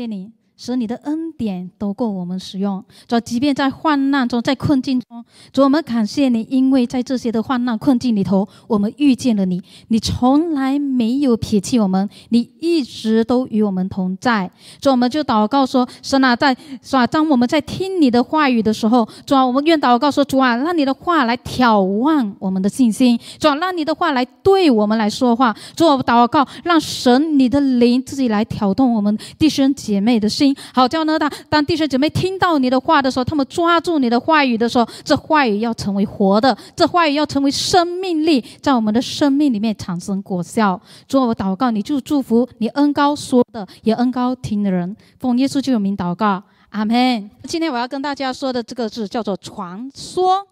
谢谢你。使你的恩典都够我们使用。主，即便在患难中，在困境中，主，我们感谢你，因为在这些的患难、困境里头，我们遇见了你。你从来没有撇弃我们，你一直都与我们同在。主，我们就祷告说：神啊，在是吧？当我们在听你的话语的时候，主啊，我们愿祷告说：主啊，让你的话来挑望我们的信心。主，让你的话来对我们来说话。主，我祷告，让神你的灵自己来挑动我们弟兄姐妹的信。好，叫呢当当弟兄姐妹听到你的话的时候，他们抓住你的话语的时候，这话语要成为活的，这话语要成为生命力，在我们的生命里面产生果效。主，我祷告，你就祝福你恩高说的，也恩高听的人。奉耶稣基督名祷告，阿门。今天我要跟大家说的这个字叫做“传说”，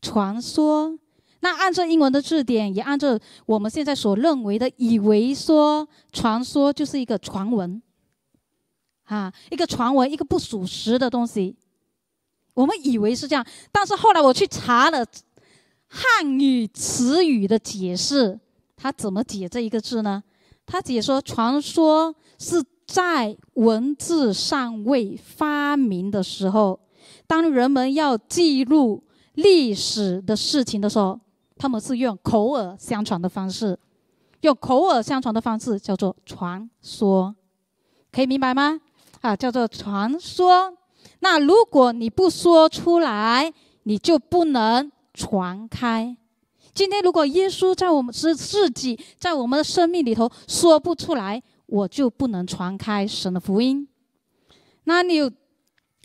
传说。那按照英文的字典，也按照我们现在所认为的，以为说传说就是一个传闻，啊，一个传闻，一个不属实的东西，我们以为是这样。但是后来我去查了汉语词语的解释，他怎么解这一个字呢？他解说传说是在文字尚未发明的时候，当人们要记录历史的事情的时候。他们是用口耳相传的方式，用口耳相传的方式叫做传说，可以明白吗？啊，叫做传说。那如果你不说出来，你就不能传开。今天如果耶稣在我们是自己在我们的生命里头说不出来，我就不能传开神的福音。那你有，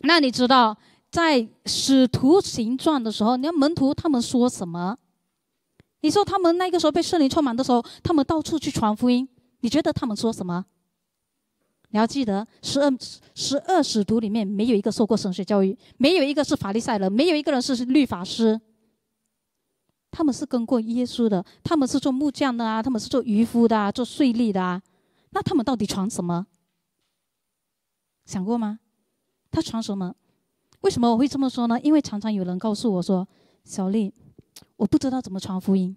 那你知道在使徒行传的时候，你看门徒他们说什么？你说他们那个时候被圣灵充满的时候，他们到处去传福音。你觉得他们说什么？你要记得，十二十二使徒里面没有一个受过神学教育，没有一个是法利赛人，没有一个人是律法师。他们是跟过耶稣的，他们是做木匠的啊，他们是做渔夫的啊，做税吏的啊。那他们到底传什么？想过吗？他传什么？为什么我会这么说呢？因为常常有人告诉我说，小丽。我不知道怎么传福音，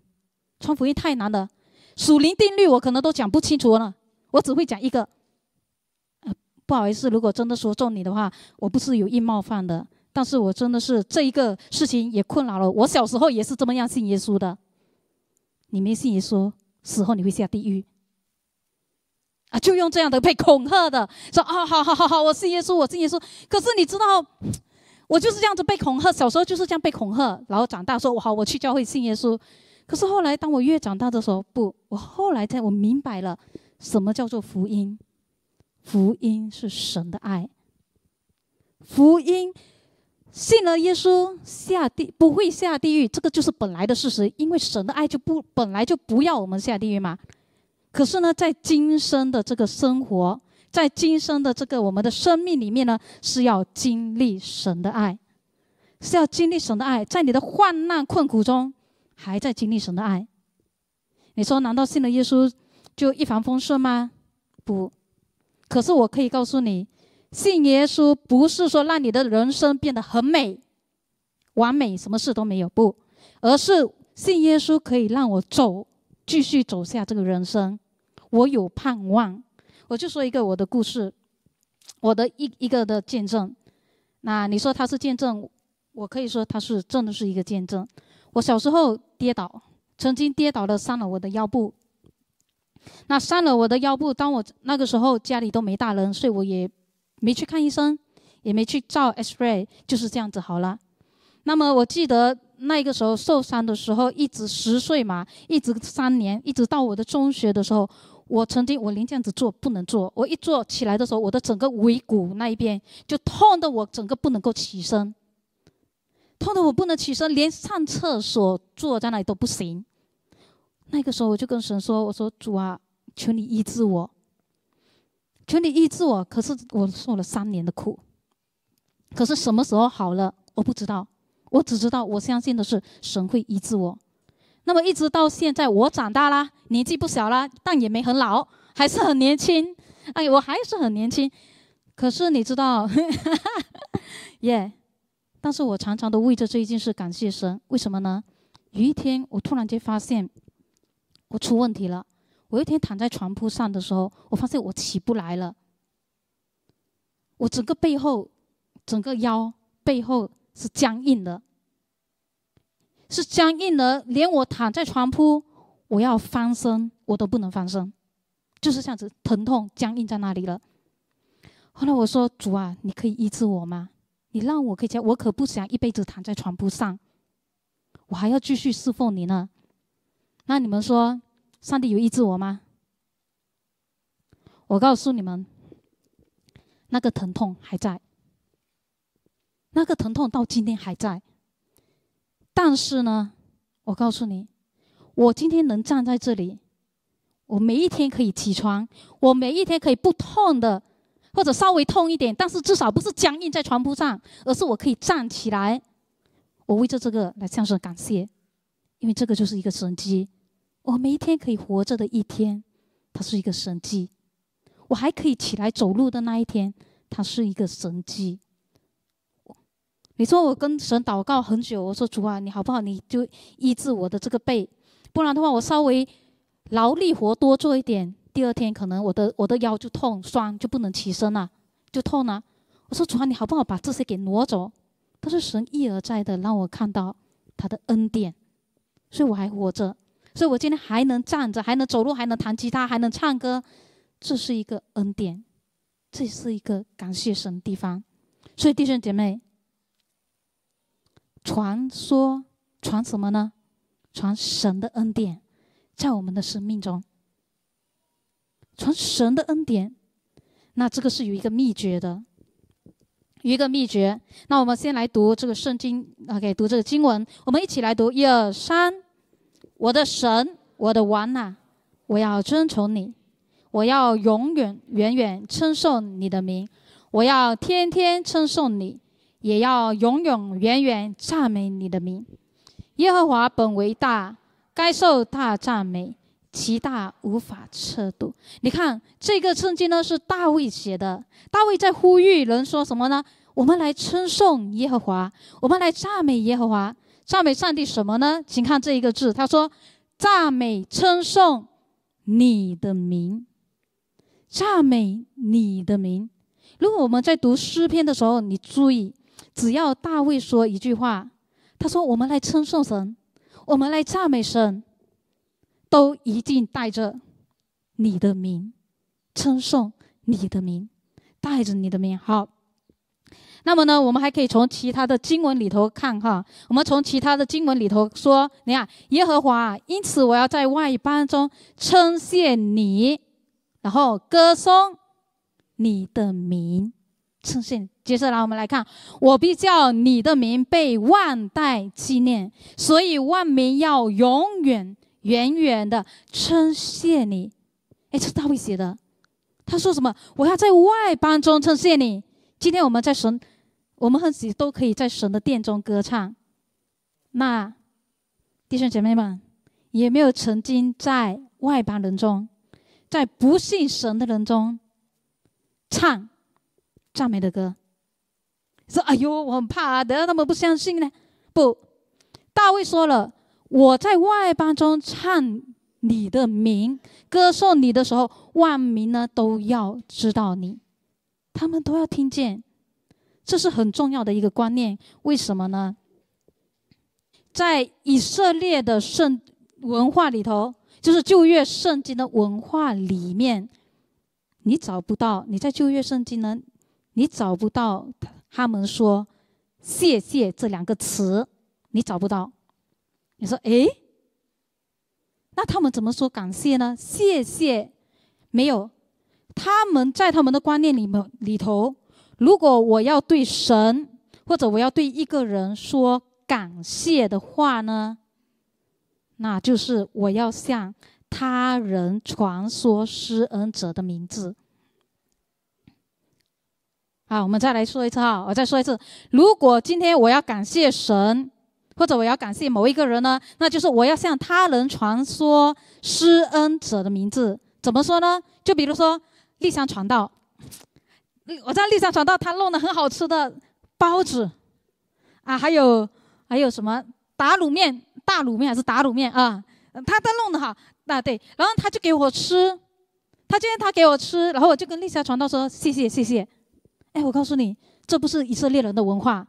传福音太难了。属灵定律我可能都讲不清楚了，我只会讲一个。呃，不好意思，如果真的说中你的话，我不是有意冒犯的，但是我真的是这一个事情也困扰了我。小时候也是这么样信耶稣的。你没信耶稣，死后你会下地狱。啊，就用这样的被恐吓的说啊，好好好好，我信耶稣，我信耶稣。可是你知道？我就是这样子被恐吓，小时候就是这样被恐吓，然后长大说：“我好，我去教会信耶稣。”可是后来，当我越长大的时候，不，我后来才我明白了，什么叫做福音？福音是神的爱。福音信了耶稣下地不会下地狱，这个就是本来的事实，因为神的爱就不本来就不要我们下地狱嘛。可是呢，在今生的这个生活。在今生的这个我们的生命里面呢，是要经历神的爱，是要经历神的爱，在你的患难困苦中，还在经历神的爱。你说难道信了耶稣就一帆风顺吗？不，可是我可以告诉你，信耶稣不是说让你的人生变得很美、完美，什么事都没有，不，而是信耶稣可以让我走，继续走下这个人生，我有盼望。我就说一个我的故事，我的一一个的见证。那你说他是见证，我可以说他是真的是一个见证。我小时候跌倒，曾经跌倒了伤了我的腰部。那伤了我的腰部，当我那个时候家里都没大人，所以我也没去看医生，也没去照 X-ray，就是这样子好了。那么我记得那那个时候受伤的时候，一直十岁嘛，一直三年，一直到我的中学的时候。我曾经，我连这样子做不能做，我一坐起来的时候，我的整个尾骨那一边就痛得我整个不能够起身，痛得我不能起身，连上厕所坐在那里都不行。那个时候我就跟神说：“我说主啊，求你医治我，求你医治我。”可是我受了三年的苦，可是什么时候好了我不知道，我只知道我相信的是神会医治我。那么一直到现在，我长大啦，年纪不小啦，但也没很老，还是很年轻。哎，我还是很年轻。可是你知道，耶！但是我常常都为着这一件事感谢神。为什么呢？有一天我突然间发现，我出问题了。我一天躺在床铺上的时候，我发现我起不来了。我整个背后，整个腰背后是僵硬的。是僵硬的，连我躺在床铺，我要翻身，我都不能翻身，就是这样子，疼痛僵硬在那里了。后来我说：“主啊，你可以医治我吗？你让我可以，我可不想一辈子躺在床铺上，我还要继续侍奉你呢。”那你们说，上帝有医治我吗？我告诉你们，那个疼痛还在，那个疼痛到今天还在。但是呢，我告诉你，我今天能站在这里，我每一天可以起床，我每一天可以不痛的，或者稍微痛一点，但是至少不是僵硬在床铺上，而是我可以站起来。我为着这个来向神感谢，因为这个就是一个神迹。我每一天可以活着的一天，它是一个神迹；我还可以起来走路的那一天，它是一个神迹。你说我跟神祷告很久，我说主啊，你好不好？你就医治我的这个背，不然的话，我稍微劳力活多做一点，第二天可能我的我的腰就痛酸，就不能起身了，就痛了。我说主啊，你好不好把这些给挪走？但是神一而再的让我看到他的恩典，所以我还活着，所以我今天还能站着，还能走路，还能弹吉他，还能唱歌，这是一个恩典，这是一个感谢神地方。所以弟兄姐妹。传说传什么呢？传神的恩典，在我们的生命中。传神的恩典，那这个是有一个秘诀的，一个秘诀。那我们先来读这个圣经啊，给读这个经文，我们一起来读一二三，我的神，我的王啊，我要遵从你，我要永远远远称颂你的名，我要天天称颂你。也要永永远远赞美你的名，耶和华本为大，该受大赞美，其大无法测度。你看这个圣经呢是大卫写的，大卫在呼吁人说什么呢？我们来称颂耶和华，我们来赞美耶和华，赞美上帝什么呢？请看这一个字，他说赞美称颂你的名，赞美你的名。如果我们在读诗篇的时候，你注意。只要大卫说一句话，他说：“我们来称颂神，我们来赞美神，都一定带着你的名，称颂你的名，带着你的名。”好，那么呢，我们还可以从其他的经文里头看哈。我们从其他的经文里头说，你看，耶和华，因此我要在外邦中称谢你，然后歌颂你的名。称谢。接下来我们来看，我必叫你的名被万代纪念，所以万民要永远远远的称谢你。哎，这是大卫写的，他说什么？我要在外邦中称谢你。今天我们在神，我们自己都可以在神的殿中歌唱。那弟兄姐妹们，有没有曾经在外邦人中，在不信神的人中唱？赞美的歌，说：“哎呦，我很怕的，他们不相信呢。”不，大卫说了：“我在外邦中唱你的名，歌颂你的时候，万民呢都要知道你，他们都要听见。”这是很重要的一个观念。为什么呢？在以色列的圣文化里头，就是旧约圣经的文化里面，你找不到你在旧约圣经呢。你找不到，他们说“谢谢”这两个词，你找不到。你说：“哎，那他们怎么说感谢呢？”“谢谢”没有。他们在他们的观念里面里头，如果我要对神或者我要对一个人说感谢的话呢，那就是我要向他人传说施恩者的名字。啊，我们再来说一次哈，我再说一次。如果今天我要感谢神，或者我要感谢某一个人呢，那就是我要向他人传说施恩者的名字。怎么说呢？就比如说丽香传道，我在丽香传道他弄的很好吃的包子啊，还有还有什么打卤面、大卤面还是打卤面啊，他他弄的哈，那对。然后他就给我吃，他今天他给我吃，然后我就跟丽香传道说谢谢谢谢。哎，我告诉你，这不是以色列人的文化，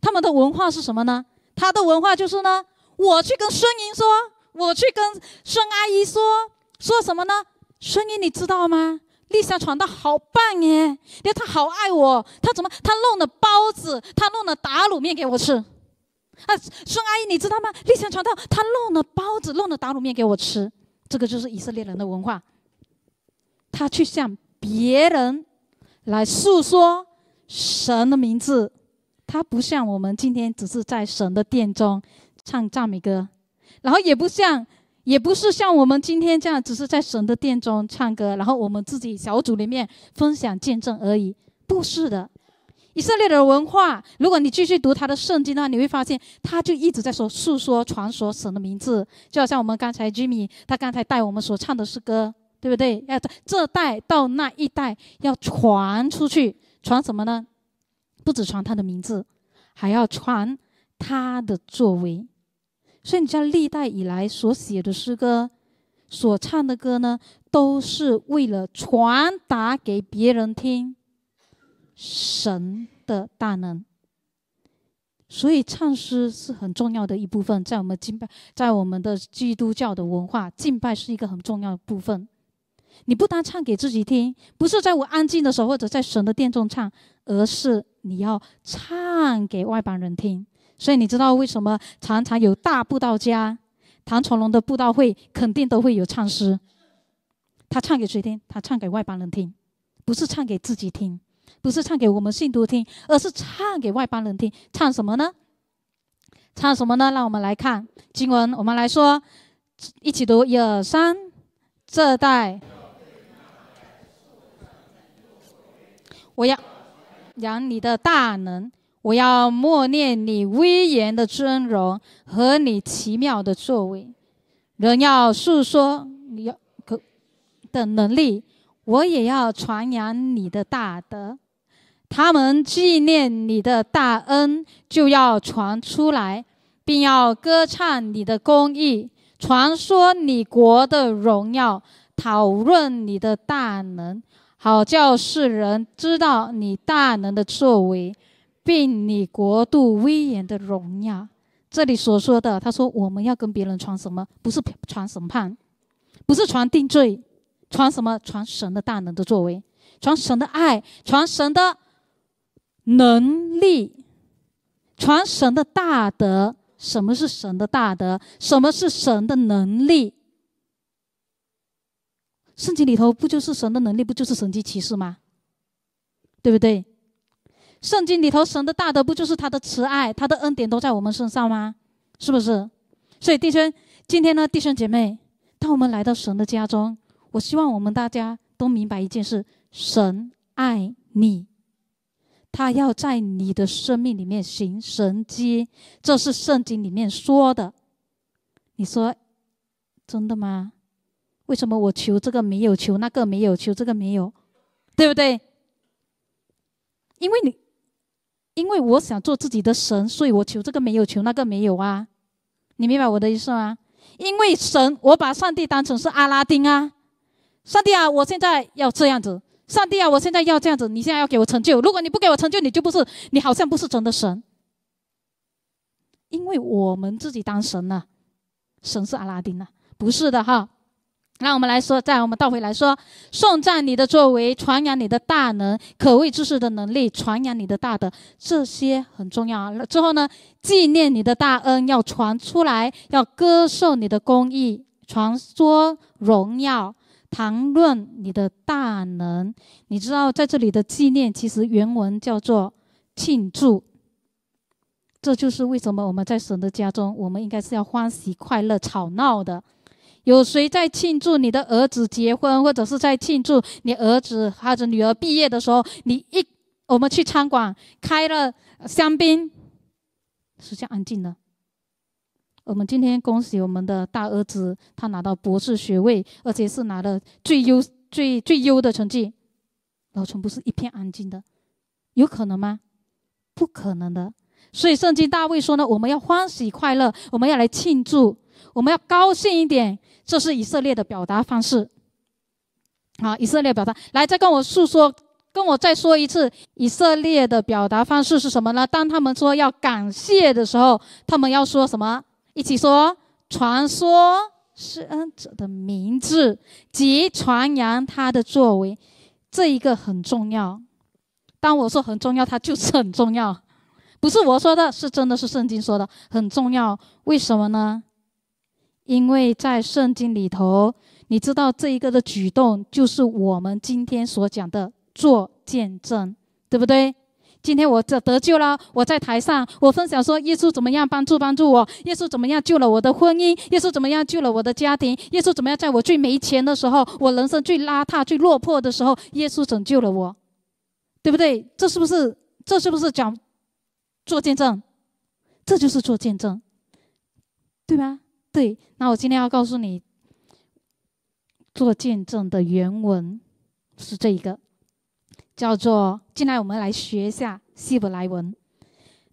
他们的文化是什么呢？他的文化就是呢，我去跟孙莹说，我去跟孙阿姨说，说什么呢？孙莹，你知道吗？丽霞传道好棒耶，因为他好爱我，他怎么？他弄了包子，他弄了打卤面给我吃。啊，孙阿姨，你知道吗？丽霞传道，他弄了包子，弄了打卤面给我吃。这个就是以色列人的文化，他去向别人。来诉说神的名字，他不像我们今天只是在神的殿中唱赞美歌，然后也不像，也不是像我们今天这样只是在神的殿中唱歌，然后我们自己小组里面分享见证而已。不是的，以色列的文化，如果你继续读他的圣经的话，你会发现他就一直在说诉说、传说神的名字，就好像我们刚才 Jimmy 他刚才带我们所唱的是歌。对不对？要这代到那一代要传出去，传什么呢？不只传他的名字，还要传他的作为。所以你像历代以来所写的诗歌、所唱的歌呢，都是为了传达给别人听神的大能。所以唱诗是很重要的一部分，在我们敬拜，在我们的基督教的文化，敬拜是一个很重要的部分。你不单唱给自己听，不是在我安静的时候或者在神的殿中唱，而是你要唱给外邦人听。所以你知道为什么常常有大布道家，唐崇荣的布道会肯定都会有唱诗。他唱给谁听？他唱给外邦人听，不是唱给自己听，不是唱给我们信徒听，而是唱给外邦人听。唱什么呢？唱什么呢？让我们来看经文，我们来说，一起读一二三，这代。我要扬你的大能，我要默念你威严的尊荣和你奇妙的作为。人要诉说你要可的能力，我也要传扬你的大德。他们纪念你的大恩，就要传出来，并要歌唱你的公义，传说你国的荣耀，讨论你的大能。好叫世人知道你大能的作为，并你国度威严的荣耀。这里所说的，他说我们要跟别人传什么？不是传审判，不是传定罪，传什么？传神的大能的作为，传神的爱，传神的能力，传神的大德。什么是神的大德？什么是神的能力？圣经里头不就是神的能力，不就是神迹奇事吗？对不对？圣经里头神的大德不就是他的慈爱、他的恩典都在我们身上吗？是不是？所以弟兄，今天呢，弟兄姐妹，当我们来到神的家中，我希望我们大家都明白一件事：神爱你，他要在你的生命里面行神迹，这是圣经里面说的。你说，真的吗？为什么我求这个没有求那个没有求这个没有，对不对？因为你，因为我想做自己的神，所以我求这个没有求那个没有啊，你明白我的意思吗？因为神，我把上帝当成是阿拉丁啊，上帝啊，我现在要这样子，上帝啊，我现在要这样子，你现在要给我成就，如果你不给我成就，你就不是你，好像不是真的神。因为我们自己当神呢，神是阿拉丁啊，不是的哈。那我们来说，再我们倒回来说，颂赞你的作为，传扬你的大能，可谓知识的能力，传扬你的大德，这些很重要。之后呢，纪念你的大恩，要传出来，要歌颂你的公益，传说荣耀，谈论你的大能。你知道，在这里的纪念其实原文叫做庆祝。这就是为什么我们在神的家中，我们应该是要欢喜快乐、吵闹的。有谁在庆祝你的儿子结婚，或者是在庆祝你儿子或者女儿毕业的时候？你一我们去餐馆开了香槟，是这样安静的。我们今天恭喜我们的大儿子，他拿到博士学位，而且是拿了最优最最优的成绩。老陈不是一片安静的，有可能吗？不可能的。所以圣经大卫说呢，我们要欢喜快乐，我们要来庆祝，我们要高兴一点。这是以色列的表达方式，啊，以色列表达来，再跟我诉说，跟我再说一次，以色列的表达方式是什么呢？当他们说要感谢的时候，他们要说什么？一起说，传说是恩者的名字及传扬他的作为，这一个很重要。当我说很重要，它就是很重要，不是我说的，是真的是圣经说的很重要。为什么呢？因为在圣经里头，你知道这一个的举动就是我们今天所讲的做见证，对不对？今天我这得救了，我在台上我分享说，耶稣怎么样帮助帮助我？耶稣怎么样救了我的婚姻？耶稣怎么样救了我的家庭？耶稣怎么样在我最没钱的时候，我人生最邋遢、最落魄的时候，耶稣拯救了我，对不对？这是不是这是不是讲做见证？这就是做见证，对吗？对，那我今天要告诉你，做见证的原文是这一个，叫做“进来”，我们来学一下希伯来文。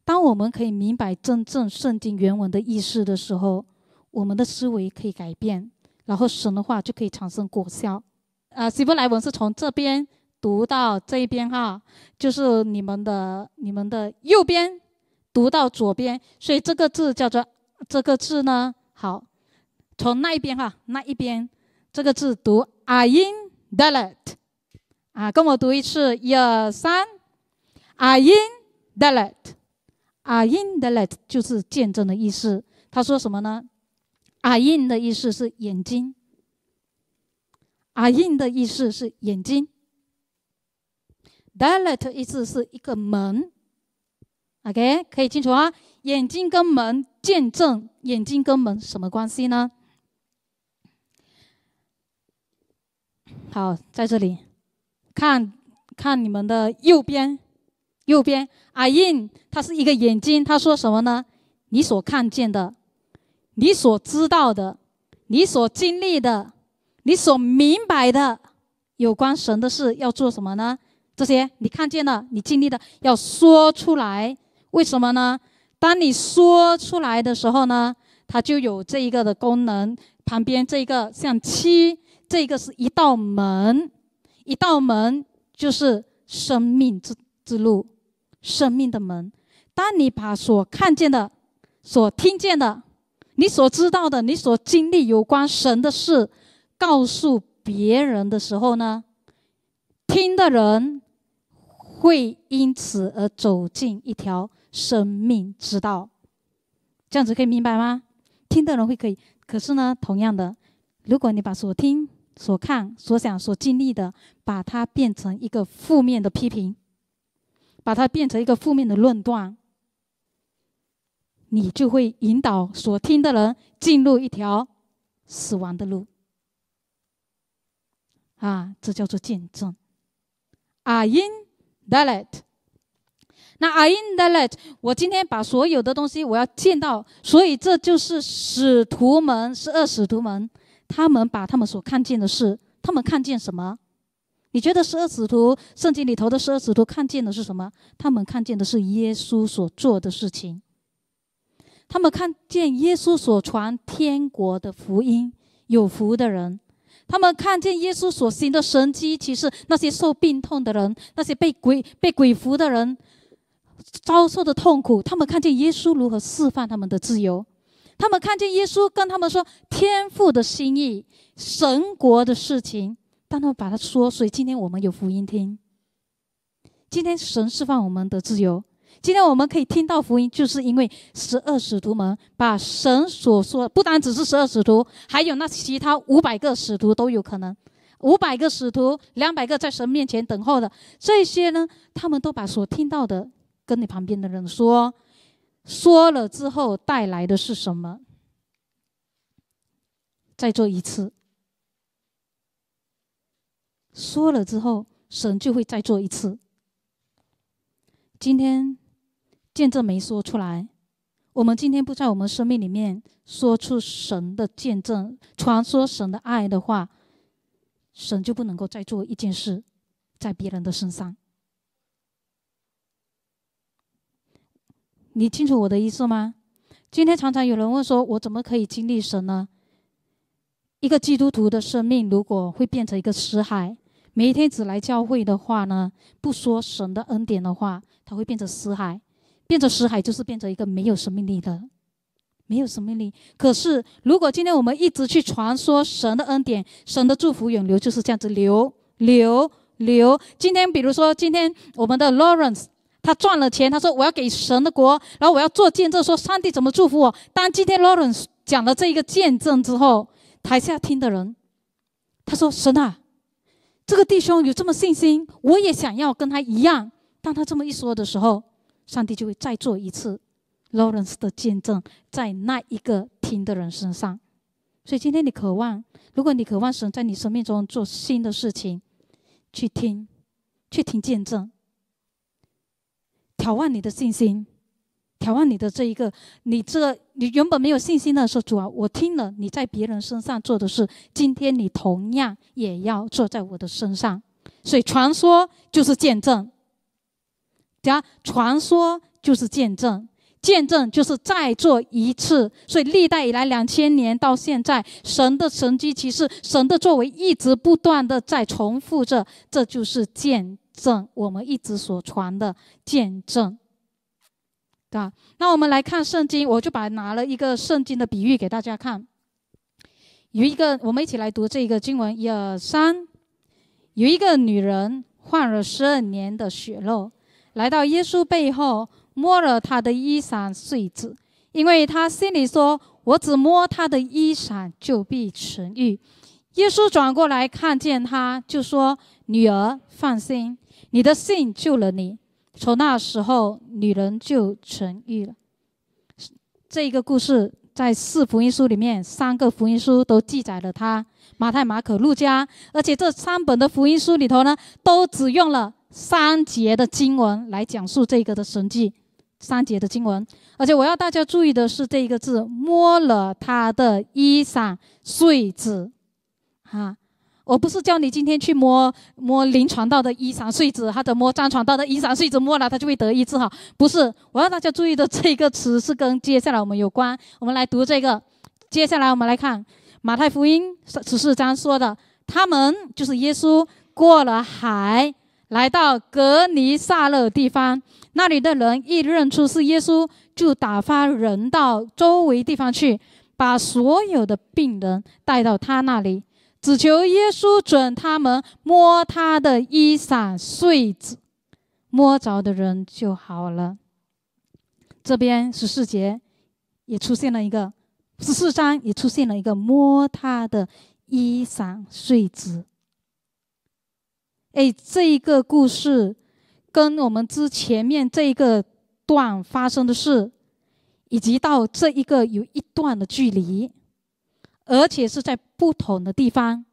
当我们可以明白真正圣经原文的意思的时候，我们的思维可以改变，然后神的话就可以产生果效。啊，希伯来文是从这边读到这一边哈，就是你们的你们的右边读到左边，所以这个字叫做这个字呢。好，从那一边哈，那一边，这个字读 a y e in d e l e t 啊，跟我读一次，一二三 a y e in d e l e t e y e in d e l e t 就是见证的意思。他说什么呢 a y e in” 的意思是眼睛 a y e in” 的意思是眼睛 d a e l e t 意思是一个门。OK，可以清楚啊。眼睛跟门见证，眼睛跟门什么关系呢？好，在这里，看看你们的右边，右边阿 in，它是一个眼睛。他说什么呢？你所看见的，你所知道的，你所经历的，你所明白的有关神的事，要做什么呢？这些你看见了，你经历的，要说出来。为什么呢？当你说出来的时候呢，它就有这一个的功能。旁边这一个像七，这个是一道门，一道门就是生命之之路，生命的门。当你把所看见的、所听见的、你所知道的、你所经历有关神的事告诉别人的时候呢，听的人会因此而走进一条。生命之道，这样子可以明白吗？听的人会可以，可是呢，同样的，如果你把所听、所看、所想、所经历的，把它变成一个负面的批评，把它变成一个负面的论断，你就会引导所听的人进入一条死亡的路。啊，这叫做见证。are 啊，因 d t l e t 那 I in the light，我今天把所有的东西我要见到，所以这就是使徒们，十二使徒们，他们把他们所看见的事，他们看见什么？你觉得十二使徒圣经里头的十二使徒看见的是什么？他们看见的是耶稣所做的事情，他们看见耶稣所传天国的福音，有福的人，他们看见耶稣所行的神迹，其实那些受病痛的人，那些被鬼被鬼服的人。遭受的痛苦，他们看见耶稣如何释放他们的自由，他们看见耶稣跟他们说天父的心意、神国的事情，但他们把它说。所以今天我们有福音听，今天神释放我们的自由，今天我们可以听到福音，就是因为十二使徒们把神所说，不单只是十二使徒，还有那其他五百个使徒都有可能，五百个使徒，两百个在神面前等候的这些呢，他们都把所听到的。跟你旁边的人说，说了之后带来的是什么？再做一次。说了之后，神就会再做一次。今天见证没说出来，我们今天不在我们生命里面说出神的见证，传说神的爱的话，神就不能够再做一件事，在别人的身上。你清楚我的意思吗？今天常常有人问说：“我怎么可以经历神呢？”一个基督徒的生命如果会变成一个死海，每一天只来教会的话呢？不说神的恩典的话，他会变成死海，变成死海就是变成一个没有生命力的，没有生命力。可是如果今天我们一直去传说神的恩典、神的祝福永流，就是这样子流流流。今天比如说，今天我们的 Lawrence。他赚了钱，他说：“我要给神的国，然后我要做见证，说上帝怎么祝福我。”当今天 Lawrence 讲了这一个见证之后，台下听的人，他说：“神啊，这个弟兄有这么信心，我也想要跟他一样。”当他这么一说的时候，上帝就会再做一次 Lawrence 的见证，在那一个听的人身上。所以今天你渴望，如果你渴望神在你生命中做新的事情，去听，去听见证。挑望你的信心，挑望你的这一个，你这你原本没有信心的时候，主啊，我听了你在别人身上做的事，今天你同样也要做在我的身上。所以传说就是见证，加传说就是见证，见证就是再做一次。所以历代以来，两千年到现在，神的神迹骑士，神的作为一直不断的在重复着，这就是见。证，我们一直所传的见证，对吧？那我们来看圣经，我就把拿了一个圣经的比喻给大家看。有一个，我们一起来读这个经文，一二三。有一个女人患了十二年的血漏，来到耶稣背后，摸了他的衣裳穗子，因为她心里说：“我只摸他的衣裳，就必痊愈。”耶稣转过来看见她，就说：“女儿，放心。”你的信救了你，从那时候女人就痊愈了。这一个故事在四福音书里面，三个福音书都记载了它，马太、马可、路加，而且这三本的福音书里头呢，都只用了三节的经文来讲述这个的神迹，三节的经文。而且我要大家注意的是，这一个字摸了他的衣裳、睡子，啊。我不是叫你今天去摸摸临床道的衣裳碎纸，或者摸张床道的衣裳碎纸摸了，他就会得医治哈？不是，我要大家注意的这个词是跟接下来我们有关。我们来读这个，接下来我们来看《马太福音》十四章说的：“他们就是耶稣过了海，来到格尼萨勒地方，那里的人一认出是耶稣，就打发人到周围地方去，把所有的病人带到他那里。”只求耶稣准他们摸他的衣裳穗子，摸着的人就好了。这边十四节也出现了一个，十四章也出现了一个摸他的衣裳穗子。哎，这一个故事跟我们之前面这一个段发生的事，以及到这一个有一段的距离。而且是在不同的地方。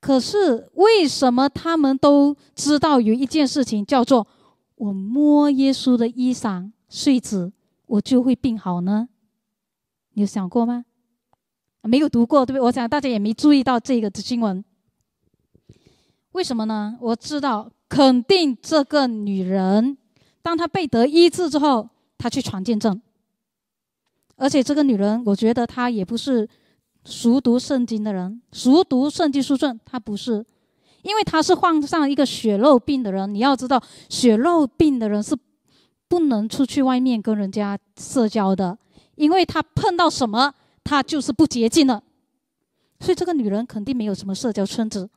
可是为什么他们都知道有一件事情叫做“我摸耶稣的衣裳、睡子，我就会病好呢？”你有想过吗？没有读过对不对？我想大家也没注意到这个新闻。为什么呢？我知道，肯定这个女人，当她被得医治之后，她去传见证。而且这个女人，我觉得她也不是熟读圣经的人，熟读圣经书证，她不是，因为她是患上一个血肉病的人。你要知道，血肉病的人是不能出去外面跟人家社交的，因为他碰到什么，他就是不洁净了。所以这个女人肯定没有什么社交圈子，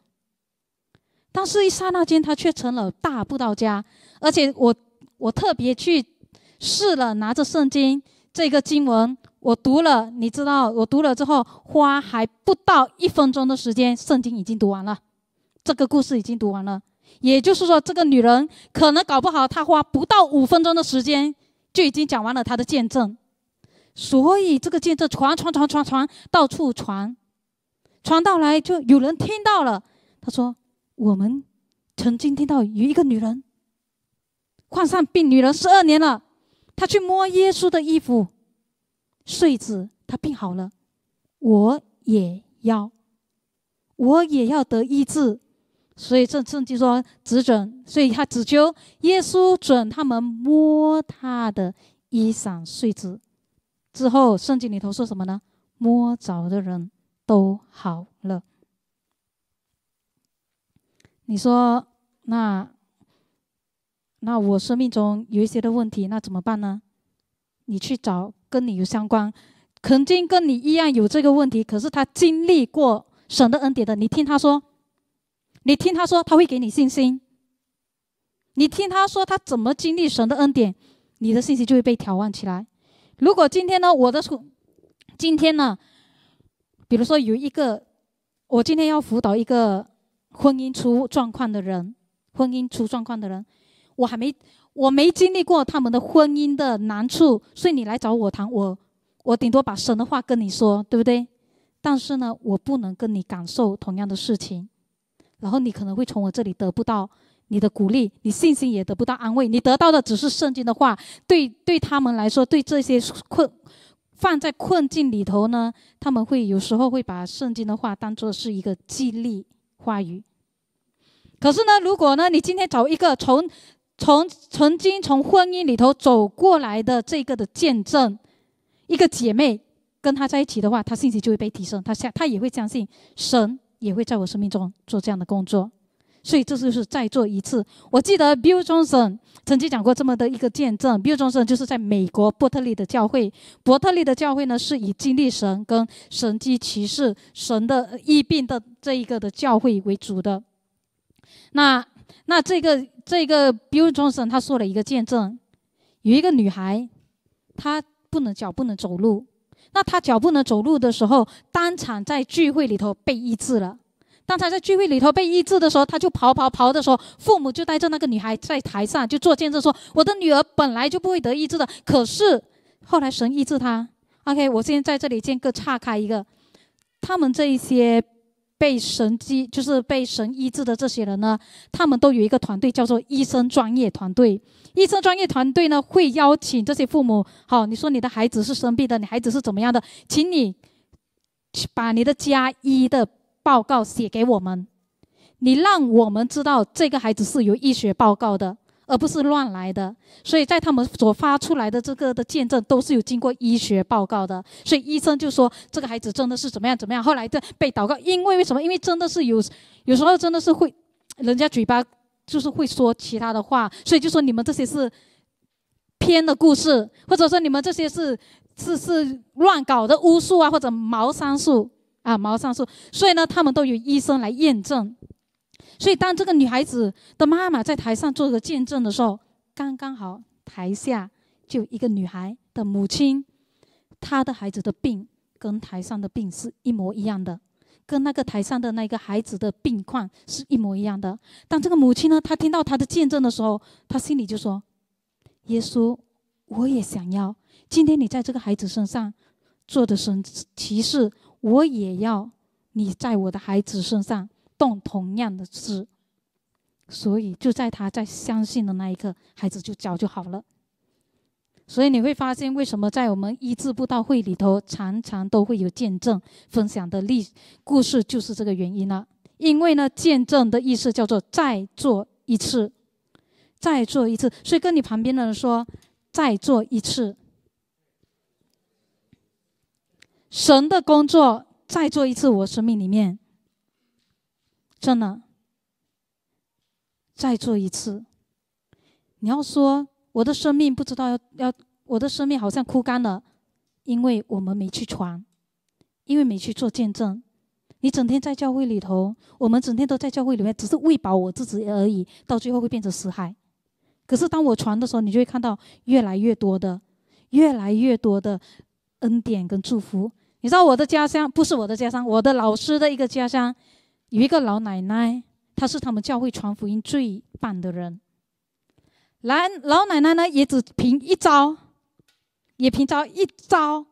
但是一刹那间，她却成了大布道家。而且我我特别去试了，拿着圣经。这个经文我读了，你知道，我读了之后花还不到一分钟的时间，圣经已经读完了，这个故事已经读完了。也就是说，这个女人可能搞不好她花不到五分钟的时间就已经讲完了她的见证，所以这个见证传传传传传到处传，传到来就有人听到了。他说：“我们曾经听到有一个女人患上病，女人十二年了。”他去摸耶稣的衣服、穗子他病好了，我也要，我也要得医治。所以这圣经说只准，所以他只求耶稣准他们摸他的衣裳、穗子。之后圣经里头说什么呢？摸着的人都好了。你说那？那我生命中有一些的问题，那怎么办呢？你去找跟你有相关，肯定跟你一样有这个问题，可是他经历过神的恩典的，你听他说，你听他说，他会给你信心。你听他说他怎么经历神的恩典，你的信心就会被调旺起来。如果今天呢，我的出，今天呢，比如说有一个，我今天要辅导一个婚姻出状况的人，婚姻出状况的人。我还没，我没经历过他们的婚姻的难处，所以你来找我谈，我我顶多把神的话跟你说，对不对？但是呢，我不能跟你感受同样的事情，然后你可能会从我这里得不到你的鼓励，你信心也得不到安慰，你得到的只是圣经的话。对对他们来说，对这些困放在困境里头呢，他们会有时候会把圣经的话当作是一个激励话语。可是呢，如果呢，你今天找一个从从曾经从婚姻里头走过来的这个的见证，一个姐妹跟她在一起的话，她信心就会被提升，她相她也会相信神也会在我生命中做这样的工作，所以这就是再做一次。我记得 Bill Johnson 曾经讲过这么的一个见证，Bill Johnson 就是在美国伯特利的教会，伯特利的教会呢是以经历神跟神机骑士、神的疫病的这一个的教会为主的。那那这个。这个 Bill Johnson 他说了一个见证，有一个女孩，她不能脚不能走路，那她脚不能走路的时候，当场在聚会里头被医治了。当她在聚会里头被医治的时候，她就跑跑跑的时候，父母就带着那个女孩在台上就做见证说：“我的女儿本来就不会得医治的，可是后来神医治她。” OK，我先在这里先个岔开一个，他们这一些。被神医就是被神医治的这些人呢，他们都有一个团队，叫做医生专业团队。医生专业团队呢，会邀请这些父母，好，你说你的孩子是生病的，你孩子是怎么样的，请你把你的加医的报告写给我们，你让我们知道这个孩子是有医学报告的。而不是乱来的，所以在他们所发出来的这个的见证都是有经过医学报告的，所以医生就说这个孩子真的是怎么样怎么样。后来这被祷告，因为为什么？因为真的是有，有时候真的是会，人家嘴巴就是会说其他的话，所以就说你们这些是偏的故事，或者说你们这些是是是乱搞的巫术啊，或者茅山术啊，茅山术。所以呢，他们都由医生来验证。所以，当这个女孩子的妈妈在台上做个见证的时候，刚刚好台下就一个女孩的母亲，她的孩子的病跟台上的病是一模一样的，跟那个台上的那个孩子的病况是一模一样的。当这个母亲呢，她听到她的见证的时候，她心里就说：“耶稣，我也想要。今天你在这个孩子身上做的神启示，我也要你在我的孩子身上。”动同样的事，所以就在他在相信的那一刻，孩子就教就好了。所以你会发现，为什么在我们医治布道会里头，常常都会有见证分享的例故事，就是这个原因了。因为呢，见证的意思叫做再做一次，再做一次。所以跟你旁边的人说，再做一次，神的工作再做一次，我生命里面。真的，再做一次。你要说我的生命不知道要要，我的生命好像枯干了，因为我们没去传，因为没去做见证。你整天在教会里头，我们整天都在教会里面，只是喂饱我自己而已，到最后会变成死海。可是当我传的时候，你就会看到越来越多的、越来越多的恩典跟祝福。你知道我的家乡不是我的家乡，我的老师的一个家乡。有一个老奶奶，她是他们教会传福音最棒的人。来，老奶奶呢，也只凭一招，也凭招一招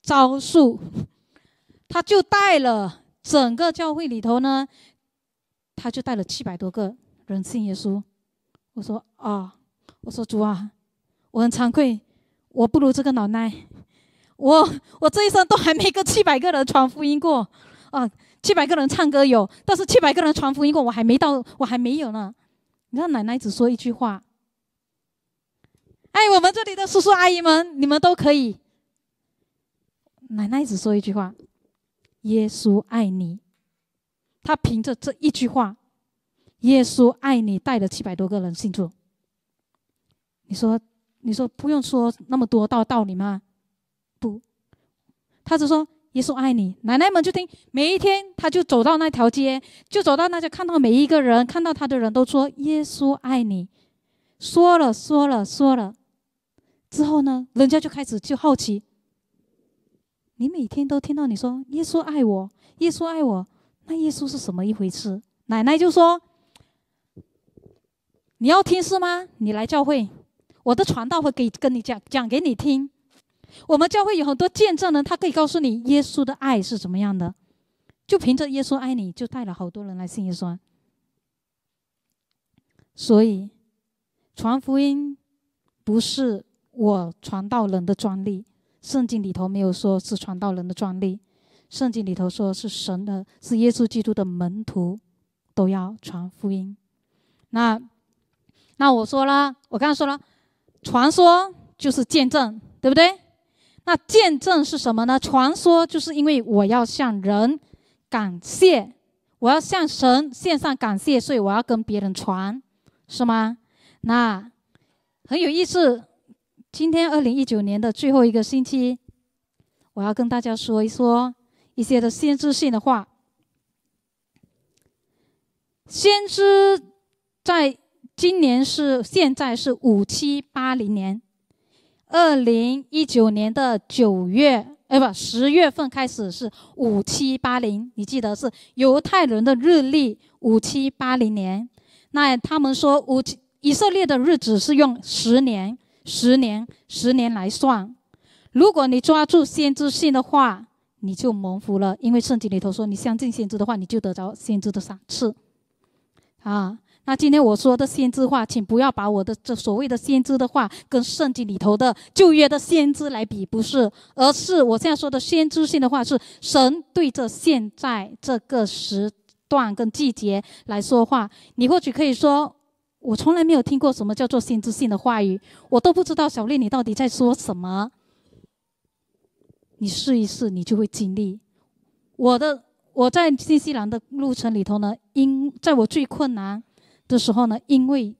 招数，她就带了整个教会里头呢，她就带了七百多个人信耶稣。我说啊，我说主啊，我很惭愧，我不如这个老奶奶，我我这一生都还没个七百个人传福音过啊。七百个人唱歌有，但是七百个人传福音，我还没到，我还没有呢。你道奶奶只说一句话：“哎，我们这里的叔叔阿姨们，你们都可以。”奶奶只说一句话：“耶稣爱你。”他凭着这一句话，“耶稣爱你”，带了七百多个人信主。你说，你说不用说那么多道道理吗？不，他只说。耶稣爱你，奶奶们就听。每一天，他就走到那条街，就走到那家，看到每一个人，看到他的人都说：“耶稣爱你。”说了，说了，说了。之后呢，人家就开始就好奇。你每天都听到你说“耶稣爱我，耶稣爱我”，那耶稣是什么一回事？奶奶就说：“你要听是吗？你来教会，我的传道会给跟你讲，讲给你听。”我们教会有很多见证人，他可以告诉你耶稣的爱是怎么样的。就凭着耶稣爱你，就带了好多人来信耶稣。所以传福音不是我传道人的专利，圣经里头没有说是传道人的专利，圣经里头说是神的，是耶稣基督的门徒都要传福音。那那我说了，我刚才说了，传说就是见证，对不对？那见证是什么呢？传说就是因为我要向人感谢，我要向神献上感谢，所以我要跟别人传，是吗？那很有意思。今天二零一九年的最后一个星期，我要跟大家说一说一些的先知性的话。先知在今年是现在是五七八零年。二零一九年的九月，哎，不，十月份开始是五七八零，你记得是犹太人的日历五七八零年。那他们说五以色列的日子是用十年、十年、十年来算。如果你抓住先知性的话，你就蒙福了，因为圣经里头说，你相信先知的话，你就得着先知的赏赐。啊。那今天我说的先知话，请不要把我的这所谓的先知的话跟圣经里头的旧约的先知来比，不是，而是我现在说的先知性的话是神对着现在这个时段跟季节来说话。你或许可以说，我从来没有听过什么叫做先知性的话语，我都不知道小丽你到底在说什么。你试一试，你就会经历。我的我在新西兰的路程里头呢，因在我最困难。的时候呢，因为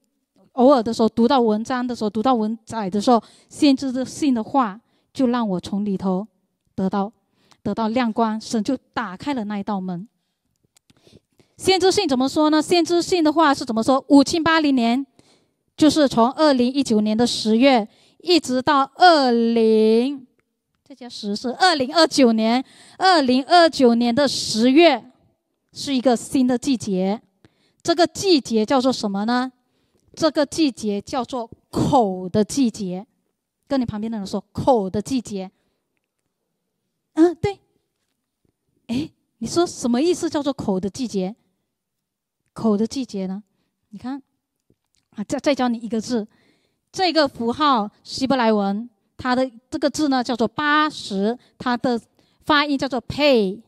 偶尔的时候读到文章的时候，读到文摘的时候，限制性的话就让我从里头得到得到亮光，神就打开了那一道门。限制性怎么说呢？限制性的话是怎么说？五千八零年，就是从二零一九年的十月一直到二零，这叫十是二零二九年，二零二九年的十月是一个新的季节。这个季节叫做什么呢？这个季节叫做口的季节。跟你旁边的人说：“口的季节。”嗯，对。哎，你说什么意思？叫做口的季节？口的季节呢？你看，啊，再再教你一个字。这个符号希伯来文，它的这个字呢叫做八十，它的发音叫做 pay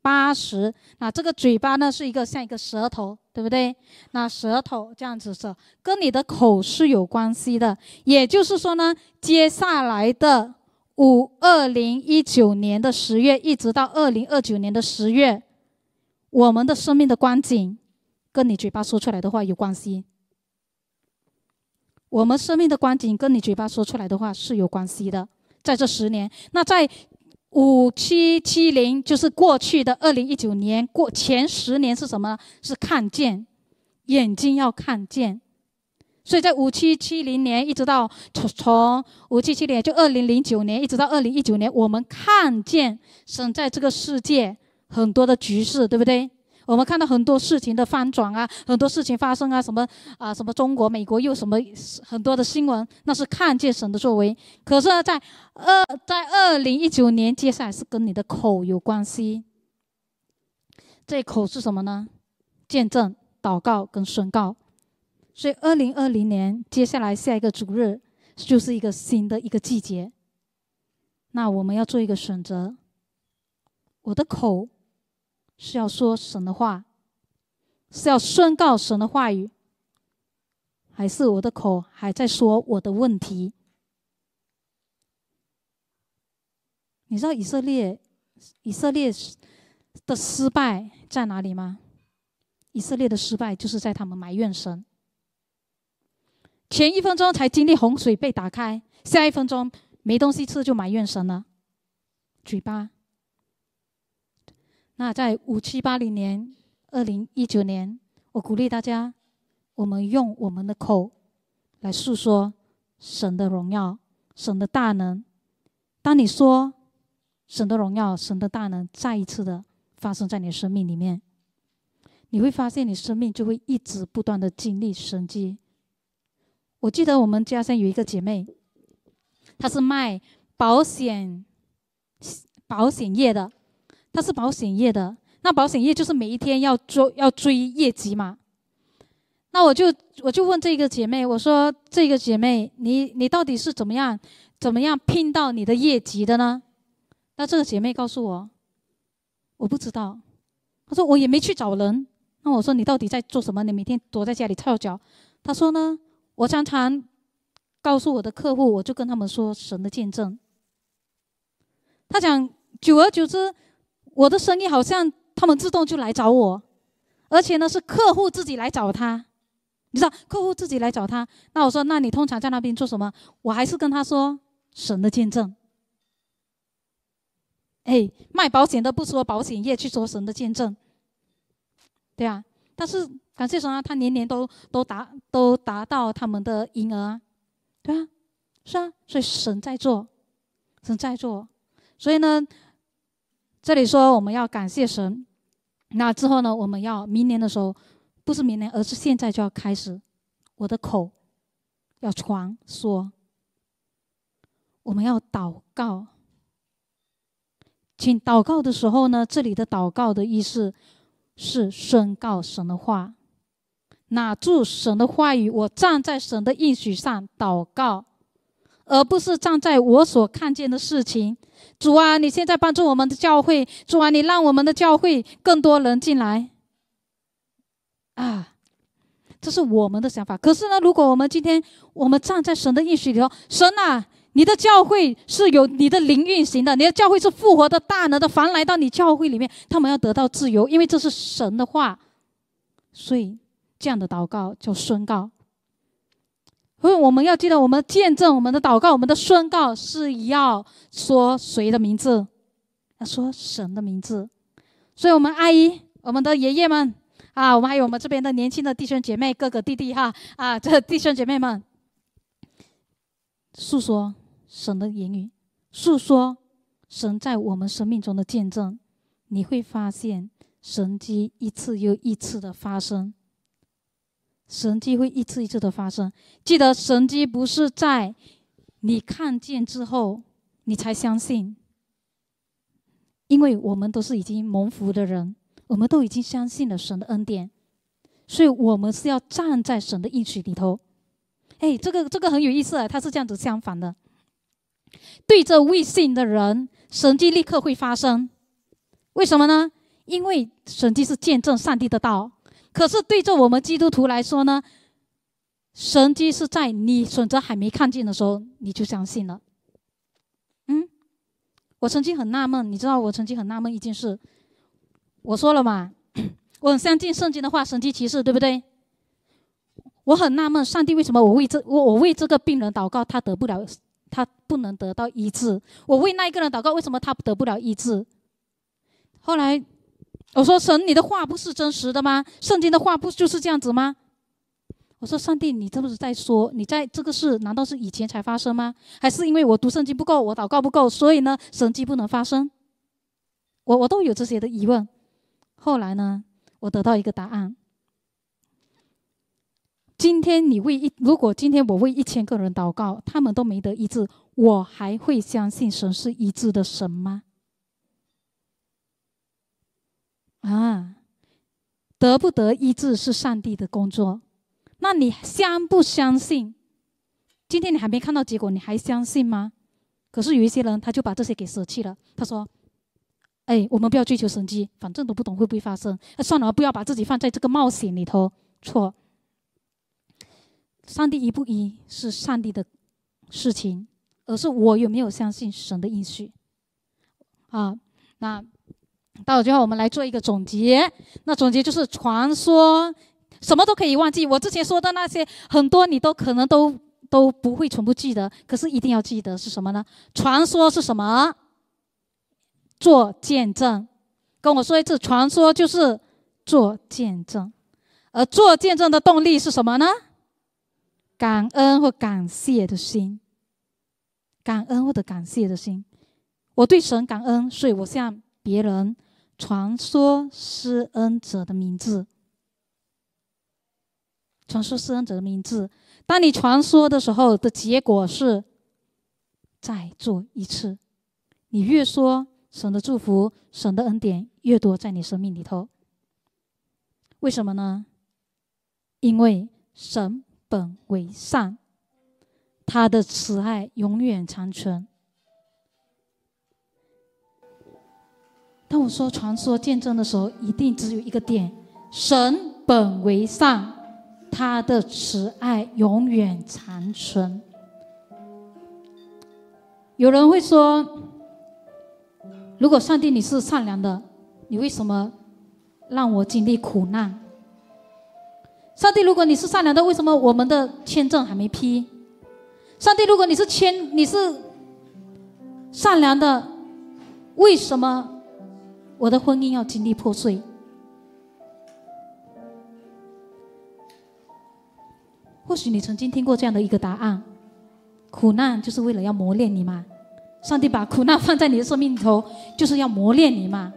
八十。啊，这个嘴巴呢是一个像一个舌头。对不对？那舌头这样子说，跟你的口是有关系的。也就是说呢，接下来的五二零一九年的十月，一直到二零二九年的十月，我们的生命的光景跟你嘴巴说出来的话有关系。我们生命的光景跟你嘴巴说出来的话是有关系的，在这十年，那在。五七七零就是过去的二零一九年，过前十年是什么？是看见，眼睛要看见。所以在五七七零年，一直到从从五七七零就二零零九年，一直到二零一九年，我们看见生在这个世界很多的局势，对不对？我们看到很多事情的翻转啊，很多事情发生啊，什么啊，什么中国、美国又什么很多的新闻，那是看见神的作为。可是，呢，在二在二零一九年接下来是跟你的口有关系，这口是什么呢？见证、祷告跟宣告。所以二零二零年接下来下一个主日就是一个新的一个季节。那我们要做一个选择，我的口。是要说神的话，是要宣告神的话语，还是我的口还在说我的问题？你知道以色列以色列的失败在哪里吗？以色列的失败就是在他们埋怨神。前一分钟才经历洪水被打开，下一分钟没东西吃就埋怨神了，嘴巴。那在五七八零年、二零一九年，我鼓励大家，我们用我们的口来诉说神的荣耀、神的大能。当你说神的荣耀、神的大能再一次的发生在你的生命里面，你会发现你生命就会一直不断的经历生机。我记得我们家乡有一个姐妹，她是卖保险保险业的。他是保险业的，那保险业就是每一天要追要追业绩嘛。那我就我就问这个姐妹，我说这个姐妹，你你到底是怎么样怎么样拼到你的业绩的呢？那这个姐妹告诉我，我不知道。她说我也没去找人。那我说你到底在做什么？你每天躲在家里翘脚。她说呢，我常常告诉我的客户，我就跟他们说神的见证。他讲，久而久之。我的生意好像他们自动就来找我，而且呢是客户自己来找他，你知道，客户自己来找他。那我说，那你通常在那边做什么？我还是跟他说神的见证。哎，卖保险的不说保险业，去说神的见证，对啊。但是感谢神啊，他年年都都达都达到他们的营额啊，对啊，是啊，所以神在做，神在做，所以呢。这里说我们要感谢神，那之后呢？我们要明年的时候，不是明年，而是现在就要开始。我的口要传说，我们要祷告。请祷告的时候呢？这里的祷告的意思是宣告神的话，哪住神的话语？我站在神的应许上祷告。而不是站在我所看见的事情，主啊，你现在帮助我们的教会，主啊，你让我们的教会更多人进来，啊，这是我们的想法。可是呢，如果我们今天我们站在神的应许里，头，神啊，你的教会是有你的灵运行的，你的教会是复活的大能的，凡来到你教会里面，他们要得到自由，因为这是神的话，所以这样的祷告叫宣告。所以我们要记得，我们见证我们的祷告、我们的宣告是要说谁的名字？要说神的名字。所以，我们阿姨、我们的爷爷们啊，我们还有我们这边的年轻的弟兄姐妹、哥哥弟弟哈啊，这弟兄姐妹们诉说神的言语，诉说神在我们生命中的见证，你会发现神迹一次又一次的发生。神迹会一次一次的发生。记得神迹不是在你看见之后你才相信，因为我们都是已经蒙福的人，我们都已经相信了神的恩典，所以我们是要站在神的应许里头。哎，这个这个很有意思，啊，它是这样子相反的。对着未信的人，神迹立刻会发生。为什么呢？因为神迹是见证上帝的道。可是对着我们基督徒来说呢，神迹是在你选择还没看见的时候，你就相信了。嗯，我曾经很纳闷，你知道我曾经很纳闷一件事，我说了嘛，我很相信圣经的话，神迹奇事，对不对？我很纳闷，上帝为什么我为这我我为这个病人祷告，他得不了，他不能得到医治；我为那一个人祷告，为什么他得不了医治？后来。我说：“神，你的话不是真实的吗？圣经的话不就是这样子吗？”我说：“上帝，你这不是在说，你在这个事难道是以前才发生吗？还是因为我读圣经不够，我祷告不够，所以呢，神迹不能发生？”我我都有这些的疑问。后来呢，我得到一个答案：今天你为一，如果今天我为一千个人祷告，他们都没得一致，我还会相信神是一致的神吗？啊，得不得医治是上帝的工作，那你相不相信？今天你还没看到结果，你还相信吗？可是有一些人他就把这些给舍弃了，他说：“哎，我们不要追求神迹，反正都不懂会不会发生，那算了，不要把自己放在这个冒险里头。”错，上帝一不一是上帝的事情，而是我有没有相信神的应许啊？那。到了最后，我们来做一个总结。那总结就是传说，什么都可以忘记。我之前说的那些，很多你都可能都都不会全部记得。可是一定要记得是什么呢？传说是什么？做见证。跟我说一次，传说就是做见证。而做见证的动力是什么呢？感恩或感谢的心。感恩或者感谢的心。我对神感恩，所以我向别人。传说施恩者的名字。传说施恩者的名字。当你传说的时候，的结果是再做一次。你越说，神的祝福、神的恩典越多在你生命里头。为什么呢？因为神本为善，他的慈爱永远长存。当我说“传说见证”的时候，一定只有一个点：神本为善，他的慈爱永远长存。有人会说：“如果上帝你是善良的，你为什么让我经历苦难？”上帝，如果你是善良的，为什么我们的签证还没批？上帝，如果你是签你是善良的，为什么？我的婚姻要经历破碎。或许你曾经听过这样的一个答案：，苦难就是为了要磨练你嘛？上帝把苦难放在你的生命里头，就是要磨练你嘛？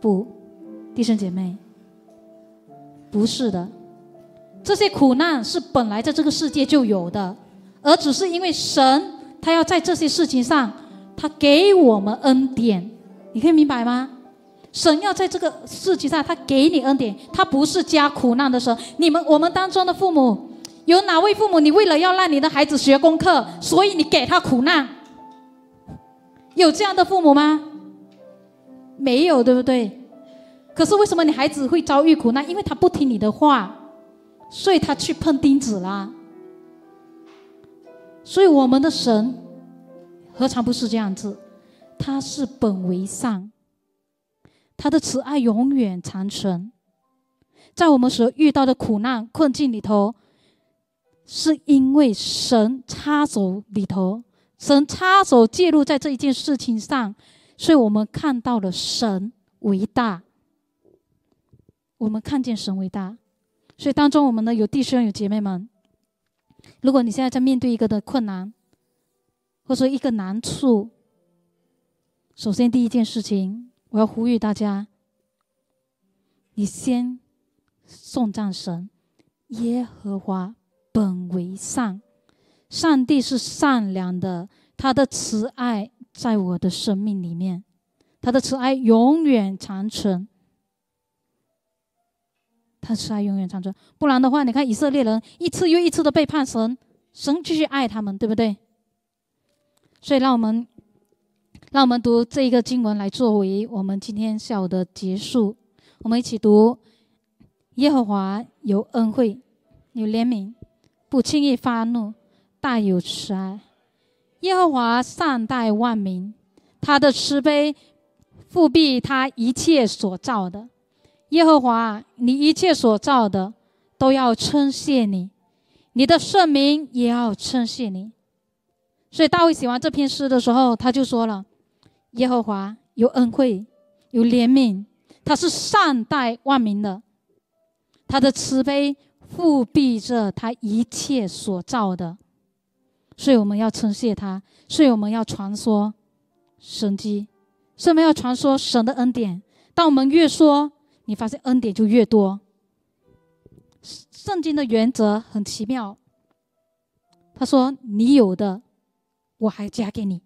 不，弟兄姐妹，不是的。这些苦难是本来在这个世界就有的，而只是因为神他要在这些事情上，他给我们恩典。你可以明白吗？神要在这个世界上，他给你恩典，他不是加苦难的神。你们我们当中的父母，有哪位父母你为了要让你的孩子学功课，所以你给他苦难？有这样的父母吗？没有，对不对？可是为什么你孩子会遭遇苦难？因为他不听你的话，所以他去碰钉子啦。所以我们的神何尝不是这样子？他是本为善，他的慈爱永远长存。在我们所遇到的苦难困境里头，是因为神插手里头，神插手介入在这一件事情上，所以我们看到了神伟大。我们看见神伟大，所以当中我们呢，有弟兄有姐妹们，如果你现在在面对一个的困难，或者说一个难处，首先，第一件事情，我要呼吁大家：你先送战神，耶和华本为善，上帝是善良的，他的慈爱在我的生命里面，他的慈爱永远长存。他的慈爱永远长存，不然的话，你看以色列人一次又一次的背叛神，神继续爱他们，对不对？所以，让我们。让我们读这一个经文来作为我们今天下午的结束。我们一起读：耶和华有恩惠，有怜悯，不轻易发怒，大有慈爱。耶和华善待万民，他的慈悲复庇他一切所造的。耶和华，你一切所造的都要称谢你，你的圣名也要称谢你。所以大卫写完这篇诗的时候，他就说了。耶和华有恩惠，有怜悯，他是善待万民的，他的慈悲复庇着他一切所造的，所以我们要称谢他，所以我们要传说神迹，我们要传说神的恩典。当我们越说，你发现恩典就越多。圣经的原则很奇妙，他说：“你有的，我还加给你。”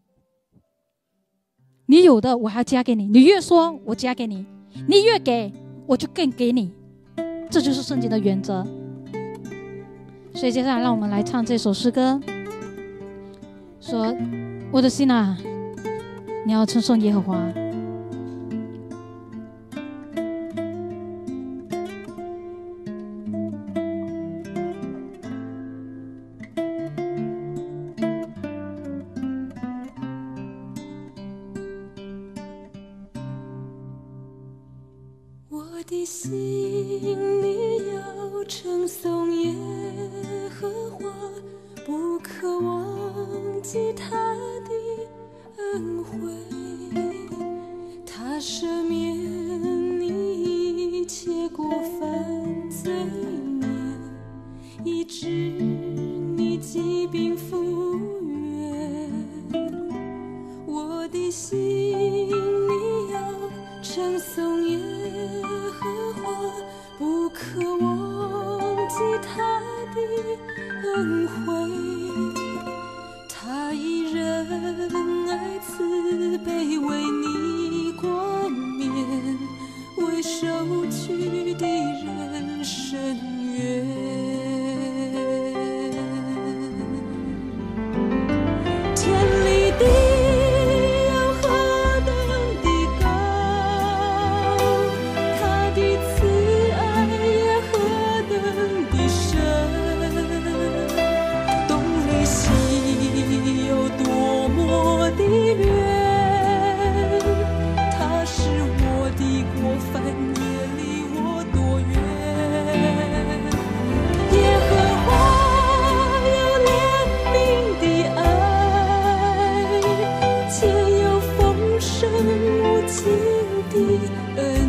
你有的我还要加给你，你越说我加给你，你越给我就更给你，这就是圣经的原则。所以接下来让我们来唱这首诗歌，说：“我的心啊，你要称颂耶和华。” sing 心底。